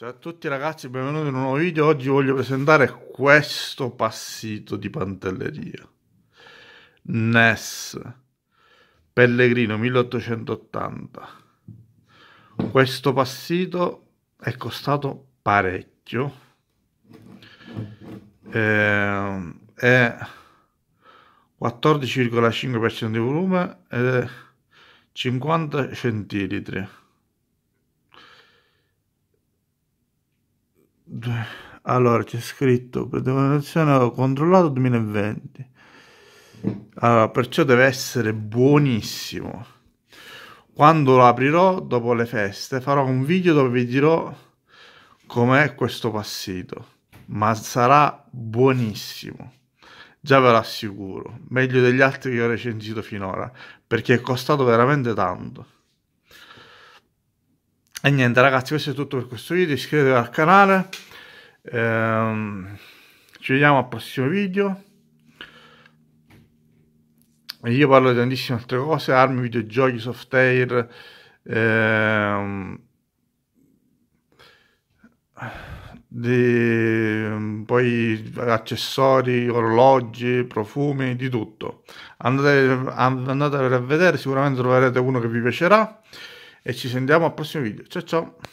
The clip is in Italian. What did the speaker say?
Ciao a tutti ragazzi, benvenuti in un nuovo video. Oggi voglio presentare questo passito di pantelleria. Ness Pellegrino 1880. Questo passito è costato parecchio. Eh, è 14,5% di volume e 50 centilitri Allora c'è scritto per ho controllato 2020. Allora, perciò deve essere buonissimo. Quando lo aprirò dopo le feste farò un video dove vi dirò com'è questo passito, ma sarà buonissimo. Già ve lo assicuro, meglio degli altri che ho recensito finora, perché è costato veramente tanto e niente ragazzi questo è tutto per questo video iscrivetevi al canale ehm, ci vediamo al prossimo video e io parlo di tantissime altre cose armi, videogiochi, software ehm, di, poi accessori, orologi, profumi, di tutto andate, andate a vedere sicuramente troverete uno che vi piacerà e ci sentiamo al prossimo video. Ciao ciao!